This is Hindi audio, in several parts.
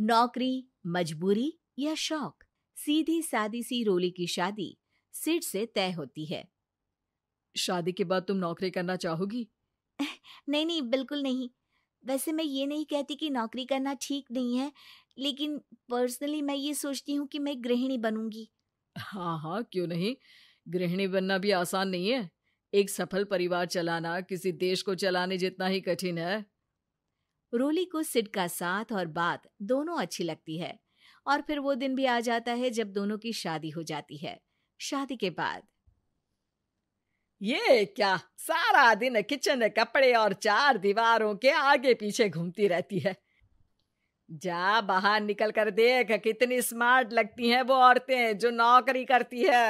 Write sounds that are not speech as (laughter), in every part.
नौकरी मजबूरी या शौक सीधी सादी सी रोली की शादी सिर से तय होती है शादी के बाद तुम नौकरी करना चाहोगी (laughs) नहीं नहीं बिल्कुल नहीं वैसे मैं ये नहीं कहती कि नौकरी करना ठीक नहीं है लेकिन पर्सनली मैं ये सोचती हूँ कि मैं गृहिणी बनूंगी हाँ हाँ क्यों नहीं गृहिणी बनना भी आसान नहीं है एक सफल परिवार चलाना किसी देश को चलाने जितना ही कठिन है रोली को सिड का साथ और बात दोनों अच्छी लगती है और फिर वो दिन भी आ जाता है जब दोनों की शादी हो जाती है शादी के बाद ये क्या सारा दिन किचन कपड़े और चार दीवारों के आगे पीछे घूमती रहती है जा बाहर निकल कर देख कितनी स्मार्ट लगती हैं वो औरतें जो नौकरी करती है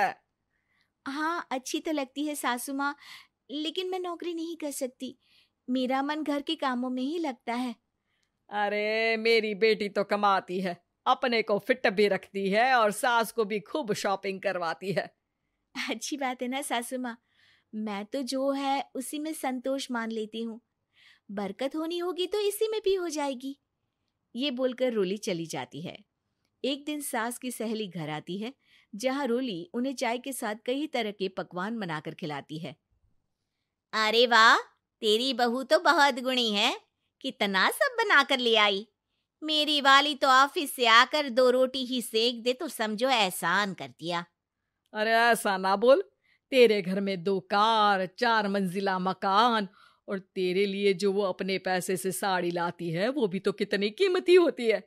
हाँ अच्छी तो लगती है सासू माँ लेकिन मैं नौकरी नहीं कर सकती मेरा मन घर के कामों में ही लगता है अरे मेरी बेटी तो कमाती है अपने को फिट भी रखती है और सास को भी खूब शॉपिंग करवाती है अच्छी बात है ना सासू माँ मैं तो जो है उसी में संतोष मान लेती हूँ बरकत होनी होगी तो इसी में भी हो जाएगी ये बोलकर रोली चली जाती है एक दिन सास की सहेली घर आती है जहाँ रोली उन्हें चाय के साथ कई तरह के पकवान बनाकर खिलाती है अरे वाह तेरी बहू तो बहुत गुणी है कितना सब बना कर ले आई मेरी वाली तो ऑफिस से आकर दो रोटी ही सेक दे तो समझो एहसान कर दिया अरे ऐसा ना बोल तेरे घर में दो कार चार मंजिला मकान और तेरे लिए जो वो अपने पैसे से साड़ी लाती है वो भी तो कितनी कीमती होती है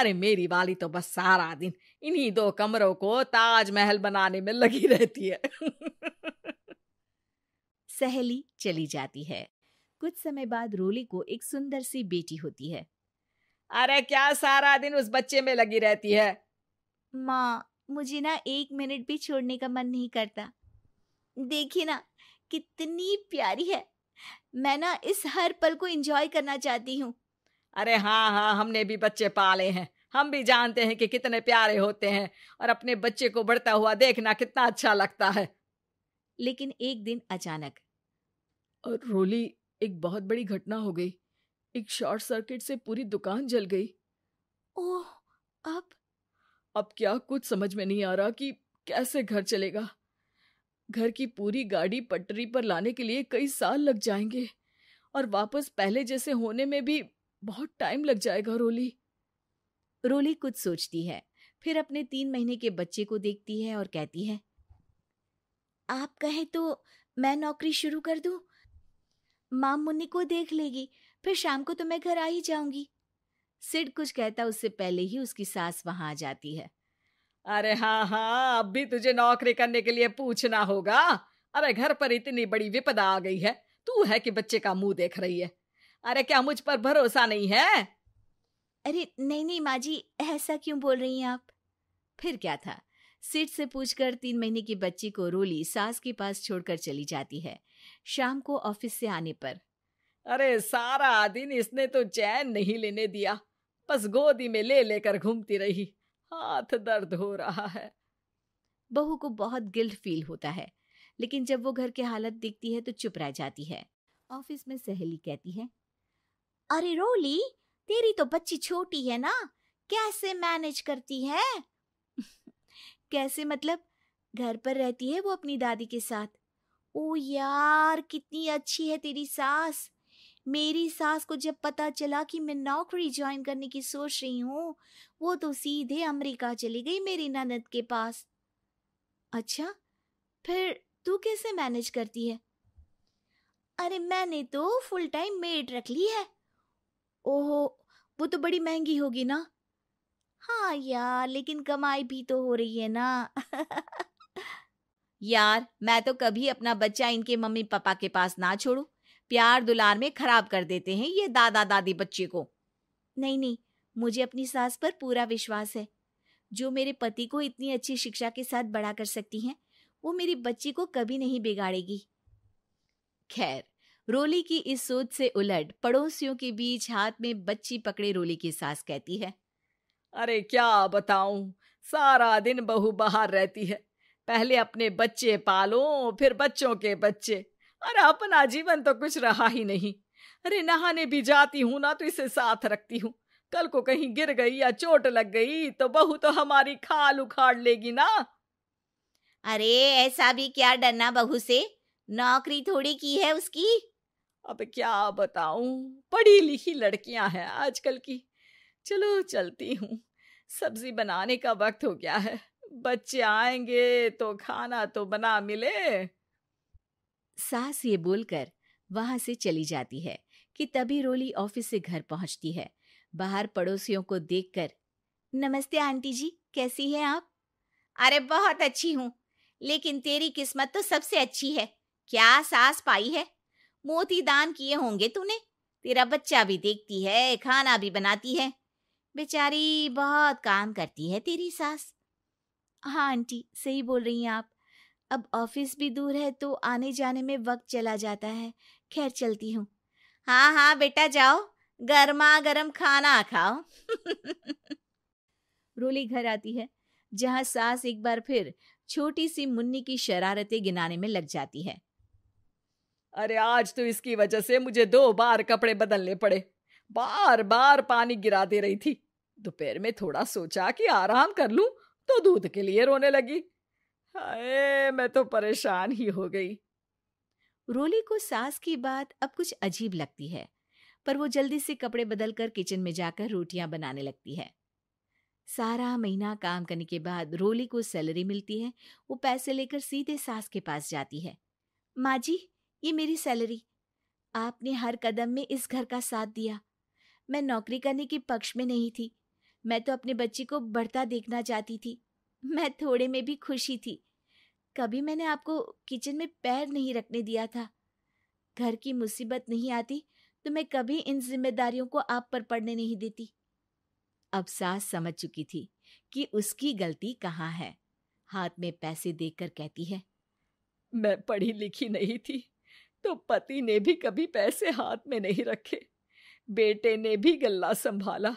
अरे मेरी वाली तो बस सारा दिन इन्हीं दो कमरों को ताजमहल बनाने में लगी रहती है (laughs) सहेली चली जाती है कुछ समय बाद रोली को एक सुंदर सी बेटी होती है अरे क्या सारा दिन उस बच्चे में लगी रहती है माँ मुझे ना एक मिनट भी छोड़ने का मन नहीं करता देखिए ना कितनी प्यारी है मैं ना इस हर पल को एंजॉय करना चाहती हूँ अरे हाँ हाँ हमने भी बच्चे पाले हैं हम भी जानते हैं कि कितने प्यारे होते हैं और अपने बच्चे को बढ़ता हुआ देखना कितना अच्छा लगता है लेकिन एक दिन अचानक और रोली एक बहुत बड़ी घटना हो गई एक शॉर्ट सर्किट से पूरी दुकान जल गई ओह अब अब क्या कुछ समझ में नहीं आ रहा कि कैसे घर चलेगा घर की पूरी गाड़ी पटरी पर लाने के लिए कई साल लग जाएंगे और वापस पहले जैसे होने में भी बहुत टाइम लग जाएगा रोली रोली कुछ सोचती है फिर अपने तीन महीने के बच्चे को देखती है और कहती है आप कहें तो मैं नौकरी शुरू कर दूं माँ मुन्नी को देख लेगी फिर शाम को तो मैं घर आ ही जाऊंगी सिड कुछ कहता उससे पहले ही उसकी सास वहां आ जाती है अरे हाँ हाँ अब भी तुझे नौकरी करने के लिए पूछना होगा अरे घर पर इतनी बड़ी विपदा आ गई है तू है कि बच्चे का मुंह देख रही है अरे क्या मुझ पर भरोसा नहीं है अरे नहीं नहीं माँ जी ऐसा क्यों बोल रही हैं आप फिर क्या था सिट से पूछकर तीन महीने की बच्ची को रोली सास के पास छोड़कर चली जाती है शाम को ऑफिस से आने पर अरे सारा दिन इसने तो चैन नहीं लेने दिया बस गोदी में ले लेकर घूमती रही हाथ दर्द हो रहा है बहू को बहुत गिल्ट फील होता है लेकिन जब वो घर के हालत देखती है तो चुप रह जाती है ऑफिस में सहेली कहती है अरे रोली तेरी तो बच्ची छोटी है ना कैसे मैनेज करती है (laughs) कैसे मतलब घर पर रहती है वो अपनी दादी के साथ ओ यार कितनी अच्छी है तेरी सास मेरी सास को जब पता चला कि मैं नौकरी ज्वाइन करने की सोच रही हूँ वो तो सीधे अमेरिका चली गई मेरी ननद के पास अच्छा फिर तू कैसे मैनेज करती है अरे मैंने तो फुल टाइम मेड रख ली है ओहो वो तो बड़ी महंगी होगी ना हाँ यार लेकिन कमाई भी तो हो रही है ना (laughs) यार मैं तो कभी अपना बच्चा इनके मम्मी पापा के पास ना छोड़ू प्यार दुलार में खराब कर देते हैं ये दादा दादी बच्चे को नहीं नहीं मुझे अपनी सास पर पूरा विश्वास है जो मेरे पति को इतनी अच्छी शिक्षा के साथ बड़ा कर सकती हैं वो मेरी बच्ची को कभी नहीं बिगाड़ेगी खैर रोली की इस सोच से उलट पड़ोसियों के बीच हाथ में बच्ची पकड़े रोली की सास कहती है अरे क्या बताऊं सारा दिन बहू बाहर रहती है पहले अपने बच्चे पालो फिर बच्चों के बच्चे अरे अपना जीवन तो कुछ रहा ही नहीं अरे नहाने भी जाती हूँ ना तो इसे साथ रखती हूँ कल को कहीं गिर गई या चोट लग गई तो बहू तो हमारी खाल उखाड़ लेगी ना अरे ऐसा भी क्या डरना बहू से नौकरी थोड़ी की है उसकी अब क्या बताऊं पढ़ी लिखी लड़कियां हैं आजकल की चलो चलती हूँ सब्जी बनाने का वक्त हो गया है बच्चे आएंगे तो खाना तो बना मिले सास ये बोलकर वहां से चली जाती है कि तभी रोली ऑफिस से घर पहुंचती है बाहर पड़ोसियों को देखकर नमस्ते आंटी जी कैसी हैं आप अरे बहुत अच्छी हूँ लेकिन तेरी किस्मत तो सबसे अच्छी है क्या सास पाई है मोती दान किए होंगे तूने तेरा बच्चा भी देखती है खाना भी बनाती है बेचारी बहुत काम करती है तेरी सास हाँ आंटी सही बोल रही हैं आप अब ऑफिस भी दूर है तो आने जाने में वक्त चला जाता है खैर चलती हूँ हाँ हाँ बेटा जाओ गर्मा गर्म खाना खाओ (laughs) रोली घर आती है जहाँ सास एक बार फिर छोटी सी मुन्नी की शरारतें गिनाने में लग जाती है अरे आज तो इसकी वजह से मुझे दो बार कपड़े बदलने पड़े बार बार पानी गिरा दे रही थी दोपहर में थोड़ा सोचा कि आराम कर लूं तो दूध के लिए रोने लगी हाय मैं तो परेशान ही हो गई रोली को सास की बात अब कुछ अजीब लगती है पर वो जल्दी से कपड़े बदलकर किचन में जाकर रोटियां बनाने लगती है सारा महीना काम करने के बाद रोली को सैलरी मिलती है वो पैसे लेकर सीधे सास के पास जाती है माँ जी ये मेरी सैलरी आपने हर कदम में इस घर का साथ दिया मैं नौकरी करने के पक्ष में नहीं थी मैं तो अपने बच्ची को बढ़ता देखना चाहती थी मैं थोड़े में भी खुशी थी कभी मैंने आपको किचन में पैर नहीं रखने दिया था घर की मुसीबत नहीं आती तो मैं कभी इन जिम्मेदारियों को आप पर पड़ने नहीं देती अब सास समझ चुकी थी कि उसकी गलती कहाँ है हाथ में पैसे देकर कहती है मैं पढ़ी लिखी नहीं थी तो पति ने भी कभी पैसे हाथ में नहीं रखे बेटे ने भी गल्ला संभाला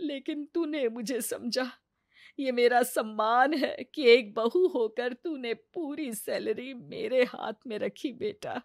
लेकिन तूने मुझे समझा ये मेरा सम्मान है कि एक बहू होकर तूने पूरी सैलरी मेरे हाथ में रखी बेटा